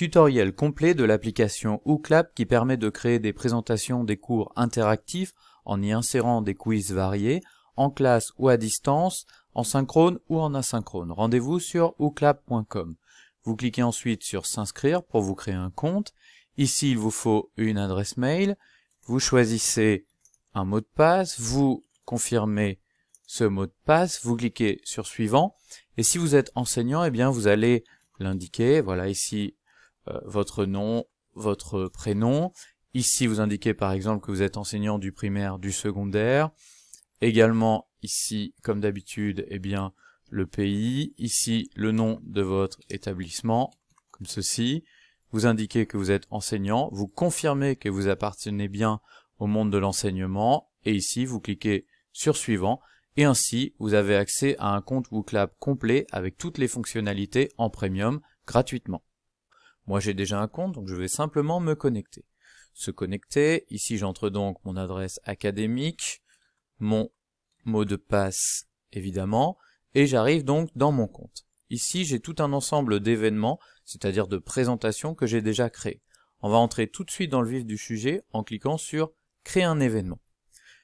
Tutoriel complet de l'application Ooclap qui permet de créer des présentations des cours interactifs en y insérant des quiz variés, en classe ou à distance, en synchrone ou en asynchrone. Rendez-vous sur ouclap.com. Vous cliquez ensuite sur s'inscrire pour vous créer un compte. Ici, il vous faut une adresse mail. Vous choisissez un mot de passe. Vous confirmez ce mot de passe. Vous cliquez sur suivant. Et si vous êtes enseignant, eh bien, vous allez l'indiquer. Voilà, ici, euh, votre nom, votre prénom. Ici, vous indiquez par exemple que vous êtes enseignant du primaire, du secondaire. Également, ici, comme d'habitude, eh bien, le pays. Ici, le nom de votre établissement, comme ceci. Vous indiquez que vous êtes enseignant. Vous confirmez que vous appartenez bien au monde de l'enseignement. Et ici, vous cliquez sur Suivant. Et ainsi, vous avez accès à un compte WooClap complet avec toutes les fonctionnalités en premium gratuitement. Moi j'ai déjà un compte, donc je vais simplement me connecter. Se connecter, ici j'entre donc mon adresse académique, mon mot de passe évidemment, et j'arrive donc dans mon compte. Ici j'ai tout un ensemble d'événements, c'est-à-dire de présentations que j'ai déjà créées. On va entrer tout de suite dans le vif du sujet en cliquant sur « Créer un événement ».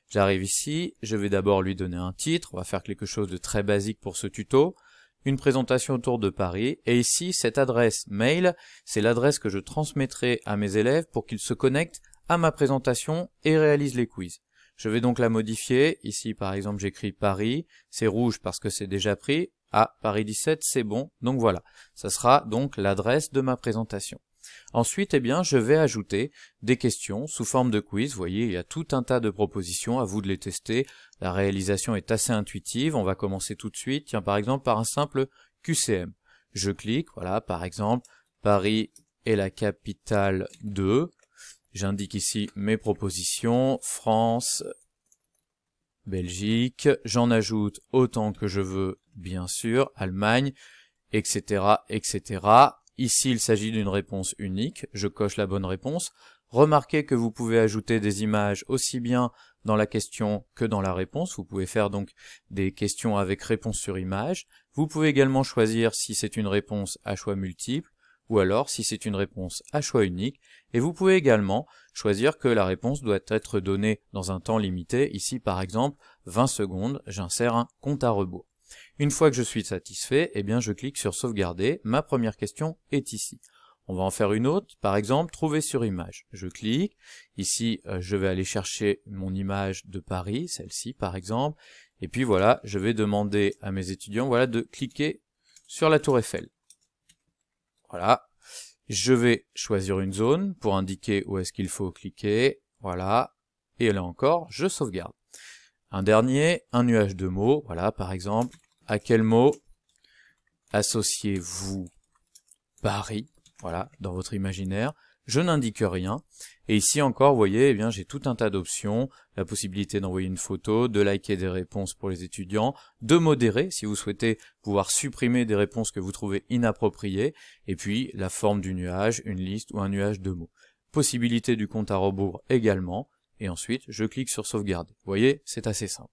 J'arrive ici, je vais d'abord lui donner un titre, on va faire quelque chose de très basique pour ce tuto une présentation autour de Paris, et ici, cette adresse mail, c'est l'adresse que je transmettrai à mes élèves pour qu'ils se connectent à ma présentation et réalisent les quiz. Je vais donc la modifier, ici par exemple j'écris Paris, c'est rouge parce que c'est déjà pris, ah, Paris 17, c'est bon, donc voilà. Ça sera donc l'adresse de ma présentation. Ensuite, eh bien, je vais ajouter des questions sous forme de quiz. Vous voyez, il y a tout un tas de propositions, à vous de les tester. La réalisation est assez intuitive. On va commencer tout de suite, tiens, par exemple, par un simple QCM. Je clique, voilà, par exemple, Paris est la capitale de... J'indique ici mes propositions, France, Belgique, j'en ajoute autant que je veux, bien sûr, Allemagne, etc., etc. Ici, il s'agit d'une réponse unique, je coche la bonne réponse. Remarquez que vous pouvez ajouter des images aussi bien dans la question que dans la réponse. Vous pouvez faire donc des questions avec réponse sur image. Vous pouvez également choisir si c'est une réponse à choix multiple ou alors si c'est une réponse à choix unique, et vous pouvez également choisir que la réponse doit être donnée dans un temps limité, ici par exemple 20 secondes, j'insère un compte à rebours. Une fois que je suis satisfait, eh bien je clique sur sauvegarder. Ma première question est ici. On va en faire une autre, par exemple, trouver sur image. Je clique, ici euh, je vais aller chercher mon image de Paris, celle-ci par exemple, et puis voilà, je vais demander à mes étudiants voilà, de cliquer sur la tour Eiffel. Voilà, je vais choisir une zone pour indiquer où est-ce qu'il faut cliquer, voilà, et là encore, je sauvegarde. Un dernier, un nuage de mots, voilà, par exemple, à quel mot associez-vous Paris Voilà, dans votre imaginaire. Je n'indique rien. Et ici encore, vous voyez, eh bien, j'ai tout un tas d'options. La possibilité d'envoyer une photo, de liker des réponses pour les étudiants, de modérer si vous souhaitez pouvoir supprimer des réponses que vous trouvez inappropriées, et puis la forme du nuage, une liste ou un nuage de mots. Possibilité du compte à rebours également. Et ensuite, je clique sur sauvegarder. Vous voyez, c'est assez simple.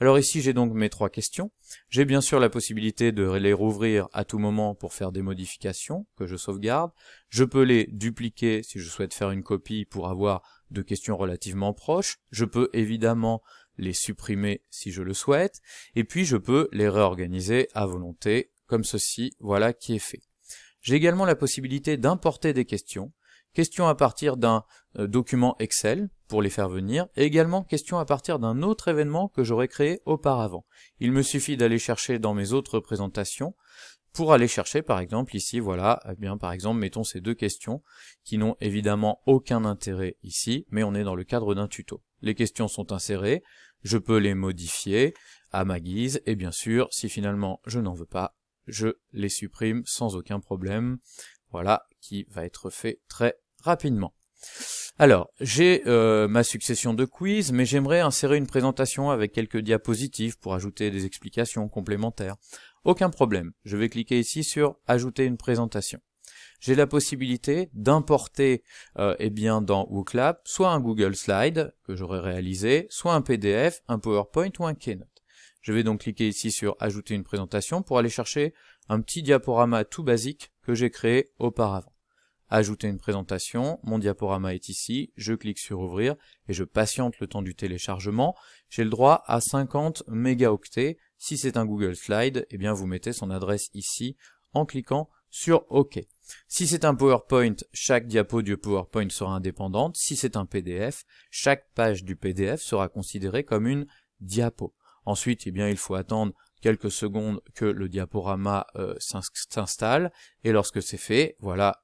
Alors ici, j'ai donc mes trois questions. J'ai bien sûr la possibilité de les rouvrir à tout moment pour faire des modifications que je sauvegarde. Je peux les dupliquer si je souhaite faire une copie pour avoir deux questions relativement proches. Je peux évidemment les supprimer si je le souhaite. Et puis, je peux les réorganiser à volonté, comme ceci. Voilà qui est fait. J'ai également la possibilité d'importer des questions. Questions à partir d'un euh, document Excel, pour les faire venir, et également question à partir d'un autre événement que j'aurais créé auparavant. Il me suffit d'aller chercher dans mes autres présentations, pour aller chercher par exemple ici, voilà, eh bien par exemple mettons ces deux questions, qui n'ont évidemment aucun intérêt ici, mais on est dans le cadre d'un tuto. Les questions sont insérées, je peux les modifier à ma guise, et bien sûr, si finalement je n'en veux pas, je les supprime sans aucun problème, voilà, qui va être fait très rapidement. Alors, j'ai euh, ma succession de quiz, mais j'aimerais insérer une présentation avec quelques diapositives pour ajouter des explications complémentaires. Aucun problème, je vais cliquer ici sur « Ajouter une présentation ». J'ai la possibilité d'importer euh, eh bien dans WooClap soit un Google Slide que j'aurais réalisé, soit un PDF, un PowerPoint ou un Keynote. Je vais donc cliquer ici sur « Ajouter une présentation » pour aller chercher un petit diaporama tout basique que j'ai créé auparavant ajouter une présentation, mon diaporama est ici, je clique sur ouvrir et je patiente le temps du téléchargement. J'ai le droit à 50 mégaoctets. Si c'est un Google Slide, eh bien vous mettez son adresse ici en cliquant sur OK. Si c'est un PowerPoint, chaque diapo du PowerPoint sera indépendante. Si c'est un PDF, chaque page du PDF sera considérée comme une diapo. Ensuite, eh bien, il faut attendre quelques secondes que le diaporama euh, s'installe. Et lorsque c'est fait, voilà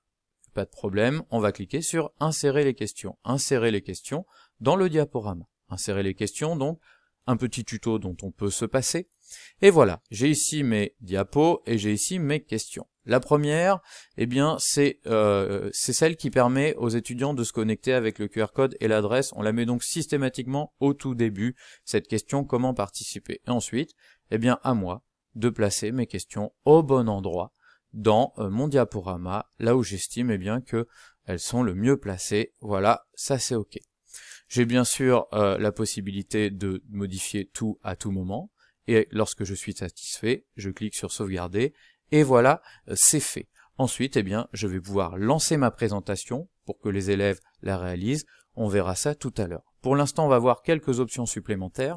pas de problème, on va cliquer sur Insérer les questions. Insérer les questions dans le diaporama. Insérer les questions, donc, un petit tuto dont on peut se passer. Et voilà, j'ai ici mes diapos et j'ai ici mes questions. La première, eh bien, c'est euh, celle qui permet aux étudiants de se connecter avec le QR code et l'adresse. On la met donc systématiquement au tout début, cette question comment participer. Et ensuite, eh bien, à moi de placer mes questions au bon endroit dans euh, mon diaporama, là où j'estime eh bien que elles sont le mieux placées. Voilà, ça c'est OK. J'ai bien sûr euh, la possibilité de modifier tout à tout moment, et lorsque je suis satisfait, je clique sur sauvegarder, et voilà, euh, c'est fait. Ensuite, eh bien, je vais pouvoir lancer ma présentation pour que les élèves la réalisent, on verra ça tout à l'heure. Pour l'instant, on va voir quelques options supplémentaires.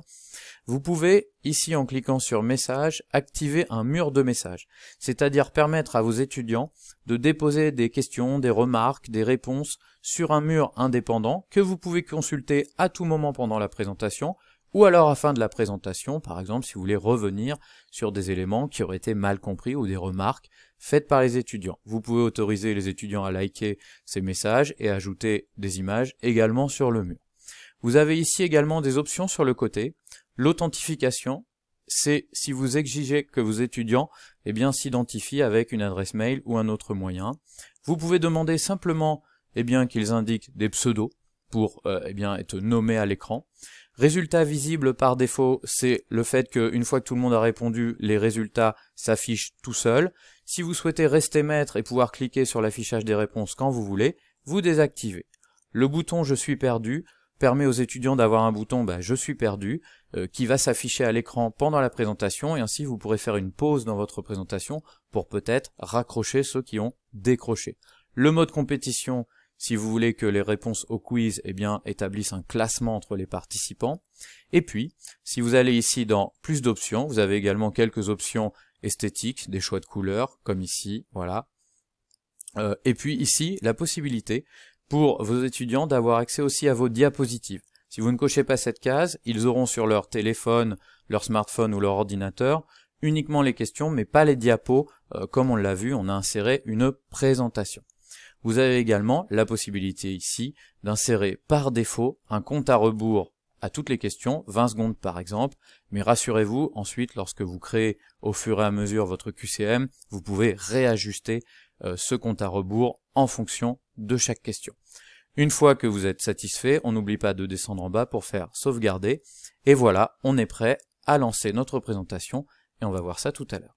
Vous pouvez, ici en cliquant sur « Messages », activer un mur de messages, c'est-à-dire permettre à vos étudiants de déposer des questions, des remarques, des réponses sur un mur indépendant que vous pouvez consulter à tout moment pendant la présentation, ou alors à la fin de la présentation, par exemple si vous voulez revenir sur des éléments qui auraient été mal compris ou des remarques faites par les étudiants. Vous pouvez autoriser les étudiants à liker ces messages et ajouter des images également sur le mur. Vous avez ici également des options sur le côté. L'authentification, c'est si vous exigez que vos étudiants eh bien s'identifient avec une adresse mail ou un autre moyen. Vous pouvez demander simplement eh bien qu'ils indiquent des pseudos pour euh, eh bien être nommés à l'écran. Résultat visible par défaut, c'est le fait qu'une fois que tout le monde a répondu, les résultats s'affichent tout seuls. Si vous souhaitez rester maître et pouvoir cliquer sur l'affichage des réponses quand vous voulez, vous désactivez. Le bouton « Je suis perdu » permet aux étudiants d'avoir un bouton bah, Je suis perdu euh, qui va s'afficher à l'écran pendant la présentation et ainsi vous pourrez faire une pause dans votre présentation pour peut-être raccrocher ceux qui ont décroché. Le mode compétition, si vous voulez que les réponses au quiz eh bien, établissent un classement entre les participants. Et puis, si vous allez ici dans plus d'options, vous avez également quelques options esthétiques, des choix de couleurs, comme ici, voilà. Euh, et puis ici, la possibilité pour vos étudiants d'avoir accès aussi à vos diapositives. Si vous ne cochez pas cette case, ils auront sur leur téléphone, leur smartphone ou leur ordinateur uniquement les questions, mais pas les diapos. Euh, comme on l'a vu, on a inséré une présentation. Vous avez également la possibilité ici d'insérer par défaut un compte à rebours à toutes les questions, 20 secondes par exemple, mais rassurez-vous, ensuite lorsque vous créez au fur et à mesure votre QCM, vous pouvez réajuster euh, ce compte à rebours en fonction de chaque question. Une fois que vous êtes satisfait, on n'oublie pas de descendre en bas pour faire sauvegarder. Et voilà, on est prêt à lancer notre présentation et on va voir ça tout à l'heure.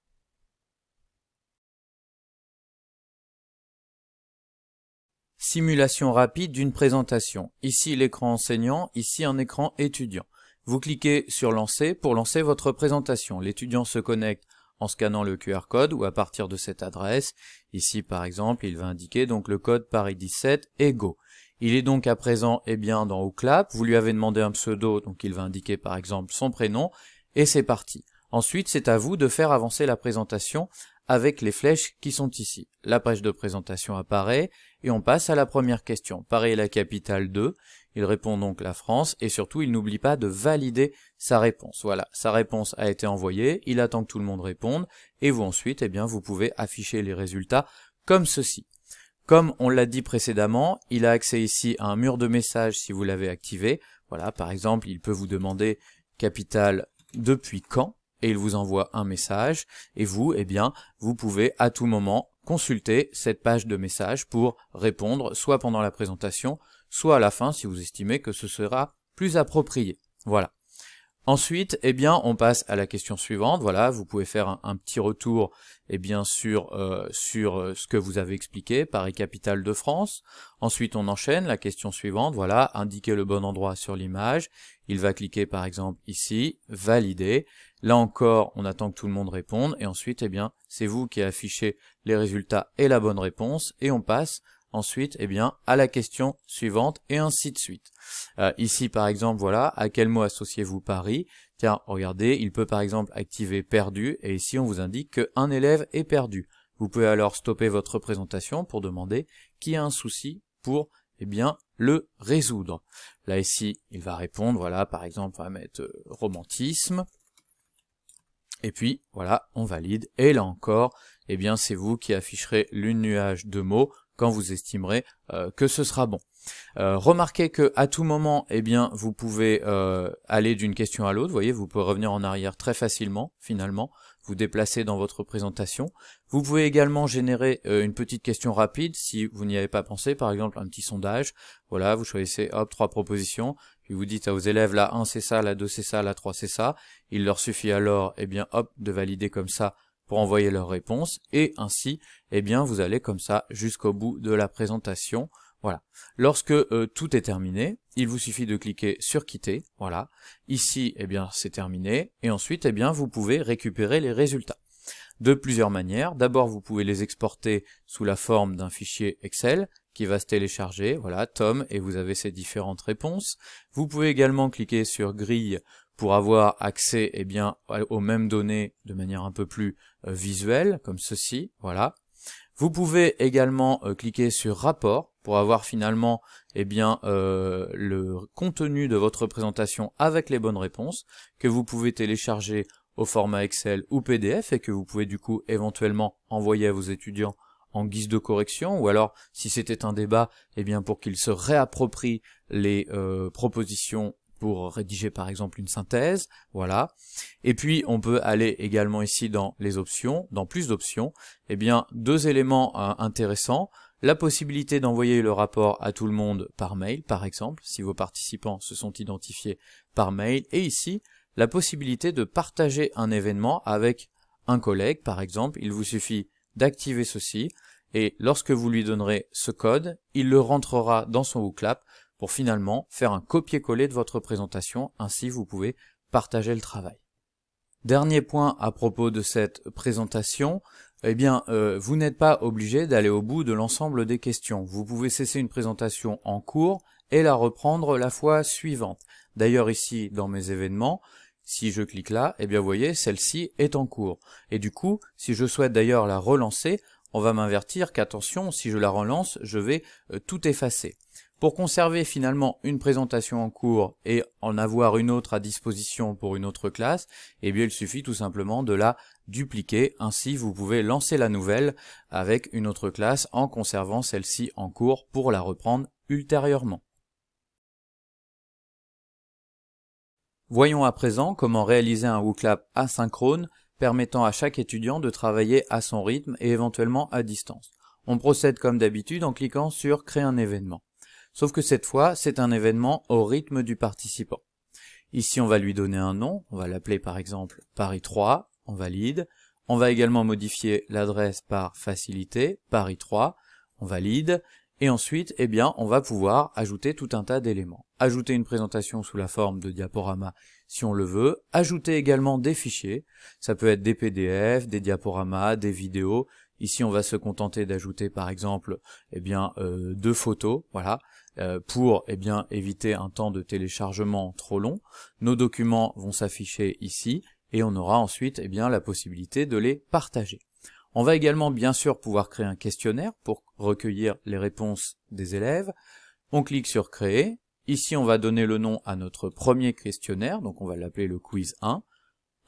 Simulation rapide d'une présentation. Ici l'écran enseignant, ici un écran étudiant. Vous cliquez sur lancer pour lancer votre présentation. L'étudiant se connecte en scannant le QR code ou à partir de cette adresse. Ici par exemple, il va indiquer donc le code Paris 17 et il est donc à présent eh bien, dans OCLAP, vous lui avez demandé un pseudo, donc il va indiquer par exemple son prénom, et c'est parti. Ensuite, c'est à vous de faire avancer la présentation avec les flèches qui sont ici. La page de présentation apparaît, et on passe à la première question. Pareil la capitale 2, il répond donc la France, et surtout il n'oublie pas de valider sa réponse. Voilà, sa réponse a été envoyée, il attend que tout le monde réponde, et vous ensuite, eh bien, vous pouvez afficher les résultats comme ceci. Comme on l'a dit précédemment, il a accès ici à un mur de messages si vous l'avez activé. Voilà, par exemple, il peut vous demander capital depuis quand et il vous envoie un message. Et vous, eh bien, vous pouvez à tout moment consulter cette page de messages pour répondre soit pendant la présentation, soit à la fin si vous estimez que ce sera plus approprié. Voilà. Ensuite, eh bien, on passe à la question suivante. Voilà, vous pouvez faire un, petit retour, eh bien, sur, euh, sur euh, ce que vous avez expliqué, Paris capitale de France. Ensuite, on enchaîne la question suivante. Voilà, indiquer le bon endroit sur l'image. Il va cliquer, par exemple, ici, valider. Là encore, on attend que tout le monde réponde. Et ensuite, eh bien, c'est vous qui affichez les résultats et la bonne réponse. Et on passe Ensuite, eh bien, à la question suivante et ainsi de suite. Euh, ici, par exemple, voilà, à quel mot associez-vous Paris Tiens, regardez, il peut par exemple activer perdu et ici on vous indique qu'un élève est perdu. Vous pouvez alors stopper votre présentation pour demander qui a un souci pour eh bien, le résoudre. Là ici, il va répondre, voilà, par exemple, on va mettre euh, romantisme. Et puis, voilà, on valide. Et là encore, eh bien, c'est vous qui afficherez le nuage de mots quand vous estimerez euh, que ce sera bon. Euh, remarquez que à tout moment, eh bien, vous pouvez euh, aller d'une question à l'autre. Vous voyez, vous pouvez revenir en arrière très facilement, finalement, vous déplacer dans votre présentation. Vous pouvez également générer une petite question rapide si vous n'y avez pas pensé, par exemple un petit sondage. Voilà, vous choisissez hop trois propositions, puis vous dites à vos élèves la 1 c'est ça, la 2 c'est ça, la 3 c'est ça. Il leur suffit alors, eh bien, hop, de valider comme ça pour envoyer leurs réponses et ainsi eh bien vous allez comme ça jusqu'au bout de la présentation voilà. Lorsque euh, tout est terminé, il vous suffit de cliquer sur quitter. Voilà. Ici, eh bien, c'est terminé. Et ensuite, eh bien, vous pouvez récupérer les résultats de plusieurs manières. D'abord, vous pouvez les exporter sous la forme d'un fichier Excel qui va se télécharger. Voilà, Tom, et vous avez ces différentes réponses. Vous pouvez également cliquer sur grille pour avoir accès eh bien, aux mêmes données de manière un peu plus euh, visuelle, comme ceci, voilà. Vous pouvez également euh, cliquer sur rapport pour avoir finalement eh bien, euh, le contenu de votre présentation avec les bonnes réponses que vous pouvez télécharger au format Excel ou PDF et que vous pouvez du coup éventuellement envoyer à vos étudiants en guise de correction ou alors si c'était un débat eh bien pour qu'ils se réapproprient les propositions pour rédiger par exemple une synthèse, voilà. Et puis on peut aller également ici dans les options, dans plus d'options, et eh bien deux éléments euh, intéressants, la possibilité d'envoyer le rapport à tout le monde par mail par exemple, si vos participants se sont identifiés par mail, et ici la possibilité de partager un événement avec un collègue par exemple, il vous suffit d'activer ceci, et lorsque vous lui donnerez ce code, il le rentrera dans son WooClap pour finalement faire un copier-coller de votre présentation, ainsi vous pouvez partager le travail. Dernier point à propos de cette présentation, eh bien, euh, vous n'êtes pas obligé d'aller au bout de l'ensemble des questions. Vous pouvez cesser une présentation en cours et la reprendre la fois suivante. D'ailleurs, ici, dans mes événements, si je clique là, eh bien, vous voyez, celle-ci est en cours. Et du coup, si je souhaite d'ailleurs la relancer, on va m'invertir qu'attention, si je la relance, je vais euh, tout effacer. Pour conserver finalement une présentation en cours et en avoir une autre à disposition pour une autre classe, eh bien il suffit tout simplement de la dupliquer. Ainsi, vous pouvez lancer la nouvelle avec une autre classe en conservant celle-ci en cours pour la reprendre ultérieurement. Voyons à présent comment réaliser un WooClap asynchrone permettant à chaque étudiant de travailler à son rythme et éventuellement à distance. On procède comme d'habitude en cliquant sur « Créer un événement ». Sauf que cette fois, c'est un événement au rythme du participant. Ici, on va lui donner un nom, on va l'appeler par exemple Paris 3, on valide. On va également modifier l'adresse par facilité, Paris 3, on valide. Et ensuite, eh bien, on va pouvoir ajouter tout un tas d'éléments. Ajouter une présentation sous la forme de diaporama si on le veut. Ajouter également des fichiers. Ça peut être des PDF, des diaporamas, des vidéos. Ici, on va se contenter d'ajouter par exemple eh bien, euh, deux photos voilà, euh, pour eh bien, éviter un temps de téléchargement trop long. Nos documents vont s'afficher ici et on aura ensuite eh bien, la possibilité de les partager. On va également bien sûr pouvoir créer un questionnaire pour recueillir les réponses des élèves. On clique sur « Créer ». Ici, on va donner le nom à notre premier questionnaire, donc on va l'appeler le quiz 1.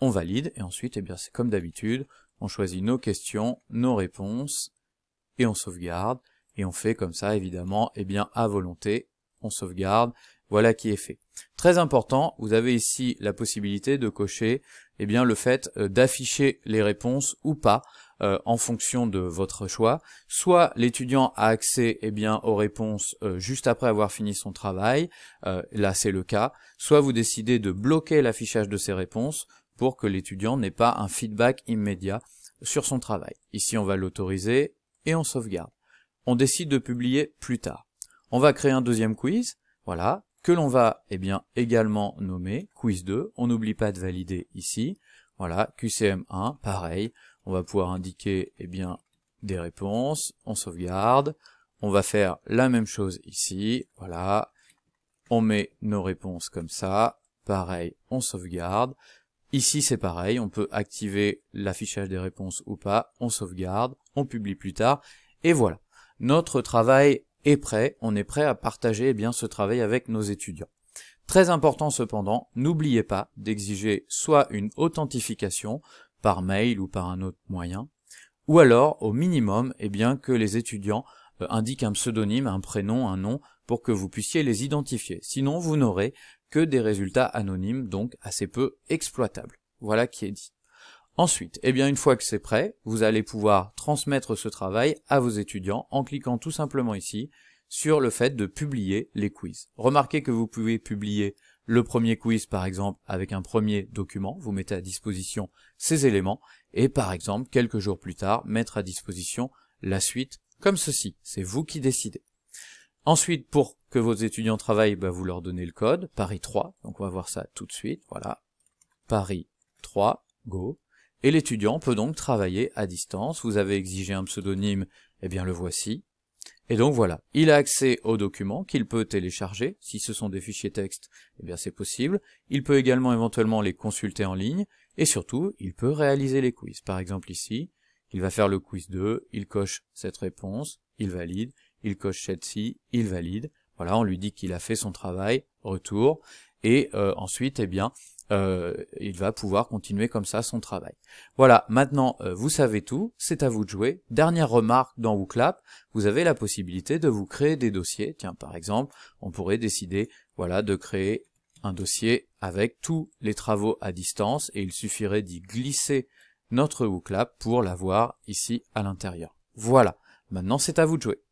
On valide et ensuite, eh bien, c'est comme d'habitude, on choisit nos questions, nos réponses, et on sauvegarde, et on fait comme ça évidemment, et eh bien à volonté, on sauvegarde, voilà qui est fait. Très important, vous avez ici la possibilité de cocher eh bien, le fait euh, d'afficher les réponses ou pas euh, en fonction de votre choix. Soit l'étudiant a accès eh bien, aux réponses euh, juste après avoir fini son travail, là c'est le cas, soit vous décidez de bloquer l'affichage de ces réponses pour que l'étudiant n'ait pas un feedback immédiat sur son travail. Ici, on va l'autoriser et on sauvegarde. On décide de publier plus tard. On va créer un deuxième quiz, voilà, que l'on va eh bien, également nommer quiz 2. On n'oublie pas de valider ici. Voilà, QCM1, pareil. On va pouvoir indiquer eh bien, des réponses. On sauvegarde. On va faire la même chose ici. Voilà. On met nos réponses comme ça. Pareil, on sauvegarde. Ici, c'est pareil, on peut activer l'affichage des réponses ou pas, on sauvegarde, on publie plus tard, et voilà. Notre travail est prêt, on est prêt à partager eh bien ce travail avec nos étudiants. Très important cependant, n'oubliez pas d'exiger soit une authentification par mail ou par un autre moyen, ou alors au minimum eh bien que les étudiants euh, indiquent un pseudonyme, un prénom, un nom pour que vous puissiez les identifier. Sinon, vous n'aurez que des résultats anonymes, donc assez peu exploitables. Voilà qui est dit. Ensuite, eh bien une fois que c'est prêt, vous allez pouvoir transmettre ce travail à vos étudiants en cliquant tout simplement ici sur le fait de publier les quiz. Remarquez que vous pouvez publier le premier quiz par exemple avec un premier document, vous mettez à disposition ces éléments et par exemple quelques jours plus tard mettre à disposition la suite comme ceci, c'est vous qui décidez. Ensuite, pour que vos étudiants travaillent, bah, vous leur donnez le code, Paris 3, donc on va voir ça tout de suite, voilà, Paris 3, Go, et l'étudiant peut donc travailler à distance, vous avez exigé un pseudonyme, eh bien le voici, et donc voilà, il a accès aux documents qu'il peut télécharger, si ce sont des fichiers texte, eh bien c'est possible, il peut également éventuellement les consulter en ligne, et surtout, il peut réaliser les quiz, par exemple ici, il va faire le quiz 2, il coche cette réponse, il valide, il coche cette ci il valide. Voilà, on lui dit qu'il a fait son travail, retour, et euh, ensuite, eh bien, euh, il va pouvoir continuer comme ça son travail. Voilà, maintenant, euh, vous savez tout, c'est à vous de jouer. Dernière remarque dans WooClap, vous avez la possibilité de vous créer des dossiers. Tiens, par exemple, on pourrait décider voilà, de créer un dossier avec tous les travaux à distance, et il suffirait d'y glisser notre WooClap pour l'avoir ici à l'intérieur. Voilà, maintenant c'est à vous de jouer.